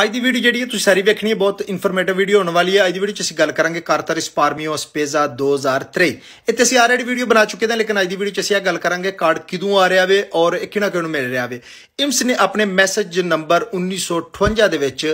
ਅੱਜ ਦੀ ਵੀਡੀਓ ਜਿਹੜੀ ਹੈ ਤੁਸੀਂ ਸਾਰੀ ਵੇਖਣੀ ਹੈ ਬਹੁਤ ਇਨਫੋਰਮੇਟਿਵ ਵੀਡੀਓ ਹੋਣ ਵਾਲੀ ਹੈ ਅੱਜ ਦੀ ਵੀਡੀਓ 'ਚ ਅਸੀਂ ਗੱਲ ਕਰਾਂਗੇ ਕਾਰਤਰ ਸਪਾਰਮੀਓ ਸਪੇਜ਼ਾ 2023 ਇੱਥੇ ਅਸੀਂ ਆਲਰੇਡੀ ਵੀਡੀਓ ਬਣਾ ਚੁੱਕੇ ਹਾਂ ਲੇਕਿਨ ਅੱਜ ਦੀ ਵੀਡੀਓ 'ਚ ਅਸੀਂ ਇਹ ਗੱਲ ਕਰਾਂਗੇ ਕਾਰਡ ਕਿਦੋਂ ਆ ਰਿਹਾ ਵੇ ਔਰ ਇਹ ਕਿਹਨਾਂ ਕਿਹਨੂੰ ਮਿਲ ਰਿਹਾ ਵੇ ਇਮਸ ਨੇ ਆਪਣੇ ਮੈਸੇਜ ਨੰਬਰ 1958 ਦੇ ਵਿੱਚ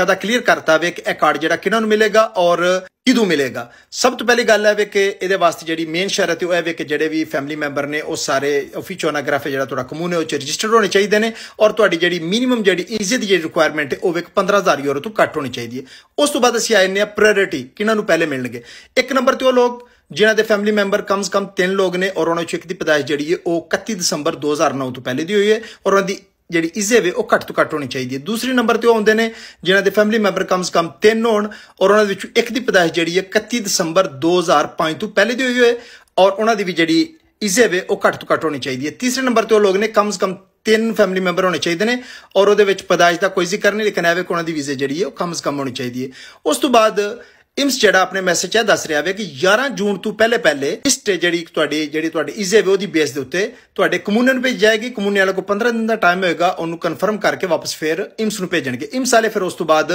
ਕਦਾ ਕਲੀਅਰ ਕਰਤਾ ਵੇ ਕਿ ਇਹ ਕਾਰਡ ਜਿਹੜਾ ਕਿਹਨਾਂ ਨੂੰ ਮਿਲੇਗਾ ਔਰ ਕਿਦੋਂ ਮਿਲੇਗਾ ਸਭ ਤੋਂ ਪਹਿਲੀ ਗੱਲ ਹੈ ਵੇ ਕਿ ਇਹਦੇ ਵਾਸਤੇ ਜਿਹੜੀ ਮੇਨ ਸ਼ਰਤ ਹੈ ਉਹ ਹੈ ਵੇ ਕਿ ਜਿਹੜੇ ਵੀ ਫੈਮਿਲੀ ਮੈਂਬਰ ਨੇ ਉਹ ਸਾਰੇ ਅਫੀਚੋਨਾਗ੍ਰਾਫ ਜਿਹੜਾ ਤੁਹਾਡਾ ਕਮੂਨ ਹੈ ਉਹ ਚ ਰਜਿਸਟਰਡ ਹੋਣੇ ਚਾਹੀਦੇ ਨੇ ਔਰ ਤੁਹਾਡੀ ਜਿਹੜੀ ਮਿਨੀਮਮ ਜਿਹੜੀ ਈਜ਼ੀ ਦੀ ਜਿਹੜੀ ਰਿਕੁਆਇਰਮੈਂਟ ਹੈ ਉਹ ਵੇ 15000 ਯੂਰੋ ਤੋਂ ਘੱਟ ਹੋਣੀ ਚਾਹੀਦੀ ਹੈ ਉਸ ਤੋਂ ਬਾਅਦ ਅਸੀਂ ਆਏ ਨੇ ਪ੍ਰਾਇੋਰਟੀ ਕਿਹਨਾਂ ਨੂੰ ਪਹਿਲੇ ਮਿਲਣਗੇ ਇੱਕ ਨੰਬਰ ਤੇ ਉਹ ਲੋਕ ਜਿਨ੍ਹਾਂ ਦੇ ਫੈਮਿਲੀ ਮੈਂਬਰ ਕਮਸ ਕਮ 3 ਲੋਕ ਨੇ ਔਰ ਉਹਨਾਂ ਚ ਇੱਕ ਦੀ ਪਦਾਇਸ਼ ਜਿਹੜੀ ਹੈ ਉਹ 31 ਦਸੰਬਰ 2009 ਤੋਂ ਪਹਿਲੇ ਦੀ ਹੋਈ ਹੈ ਔਰ ਉਹਨਾਂ ਦੀ ਜਿਹੜੀ ਇਜ਼ੇਵੇ ਉਹ ਘੱਟ ਤੋਂ ਘੱਟ ਹੋਣੀ ਚਾਹੀਦੀ ਹੈ ਦੂਸਰੇ ਨੰਬਰ ਤੇ ਉਹ ਹੁੰਦੇ ਨੇ ਜਿਨ੍ਹਾਂ ਦੇ ਫੈਮਿਲੀ ਮੈਂਬਰ ਕਮਸ ਕਮ ਤਿੰਨ ਹੋਣ ਔਰ ਉਹਨਾਂ ਦੇ ਵਿੱਚੋਂ ਇੱਕ ਦੀ ਪਦਾਇਸ਼ ਜਿਹੜੀ ਹੈ 31 ਦਸੰਬਰ 2005 ਤੋਂ ਪਹਿਲੇ ਦੀ ਹੋਈ ਹੋਏ ਔਰ ਉਹਨਾਂ ਦੀ ਵੀ ਜਿਹੜੀ ਇਜ਼ੇਵੇ ਉਹ ਘੱਟ ਤੋਂ ਘੱਟ ਹੋਣੀ ਚਾਹੀਦੀ ਹੈ ਤੀਸਰੇ ਨੰਬਰ ਤੇ ਉਹ ਲੋਕ ਨੇ ਕਮਸ ਕਮ ਤਿੰਨ ਫੈਮਿਲੀ ਮੈਂਬਰ ਹੋਣੇ ਚਾਹੀਦੇ ਨੇ ਔਰ ਉਹਦੇ ਵਿੱਚ ਪਦਾਇਸ਼ ਦਾ ਕੋਈ ਜ਼ਿਕਰ ਨਹੀਂ ਲੇਕਿਨ ਐਵੇਂ ਕੋਣਾਂ ਦੀ ਵੀਜ਼ੇ ਜਿਹੜੀ ਹੈ ਉਹ ਕਮਸ ਕਮ ਹੋਣੀ ਚਾਹੀਦੀ ਹੈ ਉਸ ਤੋਂ ਬਾਅਦ ਇਮਸ ਜਿਹੜਾ ਆਪਣੇ ਮੈਸੇਜ 'ਚ ਦੱਸ ਰਿਹਾ ਵੇ ਕਿ 11 ਜੂਨ ਤੋਂ ਪਹਿਲੇ ਪਹਿਲੇ ਇਸ ਤੇ ਜਿਹੜੀ ਤੁਹਾਡੀ ਜਿਹੜੀ ਤੁਹਾਡੀ ਇਜ਼ੇ ਵੇ ਉਹਦੀ ਬੇਸ ਦੇ ਉੱਤੇ ਤੁਹਾਡੇ ਕਮਿਊਨਨ ਭੇਜ ਜਾਏਗੀ ਕਮਿਊਨਨ ਵਾਲੇ ਕੋ 15 ਦਿਨ ਦਾ ਟਾਈਮ ਹੋਏਗਾ ਉਹਨੂੰ ਕਨਫਰਮ ਕਰਕੇ ਵਾਪਸ ਫੇਰ ਇਮਸ ਨੂੰ ਭੇਜਣਗੇ ਇਮਸ ਵਾਲੇ ਫਿਰ ਉਸ ਤੋਂ ਬਾਅਦ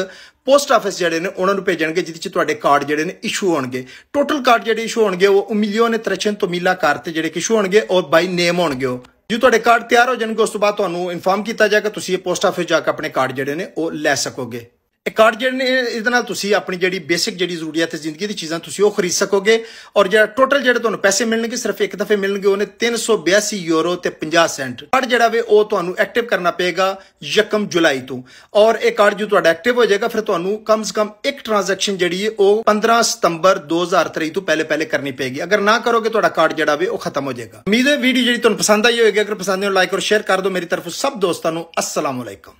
ਪੋਸਟ ਆਫਿਸ ਜਿਹੜੇ ਨੇ ਉਹਨਾਂ ਨੂੰ ਭੇਜਣਗੇ ਜਿੱਦੇ ਚ ਤੁਹਾਡੇ ਕਾਰਡ ਜਿਹੜੇ ਨੇ ਇਸ਼ੂ ਹੋਣਗੇ ਟੋਟਲ ਕਾਰਡ ਜਿਹੜੇ ਇਸ਼ੂ ਹੋਣਗੇ ਉਹ ਨੇ ਤਰਚਨ ਤੋਂ ਮਿਲਾ ਕਾਰਤੇ ਜਿਹੜੇ ਇਸ਼ੂ ਹੋਣਗੇ ਔਰ ਬਾਈ ਨੇਮ ਹੋਣਗੇ ਜੇ ਤੁਹਾਡੇ ਕਾਰਡ ਤਿਆਰ ਹੋ ਜਾਣਗੇ ਉਸ ਤੋਂ ਬਾਅਦ ਤੁਹਾਨੂੰ ਇਨਫਾਰਮ ਕੀਤਾ ਜਾਏਗਾ ਤੁਸੀਂ ਇਹ ਪੋਸਟ ਆਫਿਸ ਜਾ ਕੇ ਆਪਣੇ ਕਾਰਡ ਜਿਹੜੇ ਨੇ ਉਹ ਲੈ ਸਕੋਗੇ ਇਹ ਕਾਰਡ ਜਿਹੜੇ ਇਹਦੇ ਨਾਲ ਤੁਸੀਂ ਆਪਣੀ ਜਿਹੜੀ ਬੇਸਿਕ ਜਿਹੜੀ ਜ਼ਰੂਰੀਅਤ ਹੈ ਜ਼ਿੰਦਗੀ ਦੀ ਚੀਜ਼ਾਂ ਤੁਸੀਂ ਉਹ ਖਰੀਦ ਸਕੋਗੇ ਔਰ ਜਿਹੜਾ ਟੋਟਲ ਜਿਹੜੇ ਤੁਹਾਨੂੰ ਪੈਸੇ ਮਿਲਣਗੇ ਸਿਰਫ ਇੱਕ ਦਫੇ ਮਿਲਣਗੇ ਉਹਨੇ 382 ਯੂਰੋ ਤੇ 50 ਸੈਂਟ ਕਾਰਡ ਜਿਹੜਾ ਵੇ ਉਹ ਤੁਹਾਨੂੰ ਐਕਟਿਵ ਕਰਨਾ ਪਏਗਾ ਯਕਮ ਜੁਲਾਈ ਤੋਂ ਔਰ ਇਹ ਕਾਰਡ ਜੋ ਤੁਹਾਡਾ ਐਕਟਿਵ ਹੋ ਜਾਏਗਾ ਫਿਰ ਤੁਹਾਨੂੰ ਕਮ ਕਮ ਇੱਕ ਟ੍ਰਾਂਜੈਕਸ਼ਨ ਜਿਹੜੀ ਹੈ ਉਹ 15 ਸਤੰਬਰ 2023 ਤੋਂ ਪਹਿਲੇ ਪਹਿਲੇ ਕਰਨੀ ਪਏਗੀ ਅਗਰ ਨਾ ਕਰੋਗੇ ਤੁਹਾਡਾ ਕਾਰਡ ਜਿਹੜਾ ਵੇ ਉਹ ਖਤਮ ਹੋ ਜਾਏਗਾ ਉਮੀਦ ਹੈ ਵੀਡੀਓ ਜਿਹੜੀ ਤੁਹਾਨੂੰ ਪਸੰਦ ਆਈ ਹੋਵੇਗੀ ਅਗਰ ਪਸੰਦ ਆਏ ਲਾਈਕ ਔਰ ਸ਼ੇਅਰ ਕਰ ਦਿਓ ਮੇਰੀ ਤਰਫੋਂ ਸਭ ਦੋਸਤਾਂ ਨੂੰ ਅਸਲਾਮ ਅਲੈਕਮ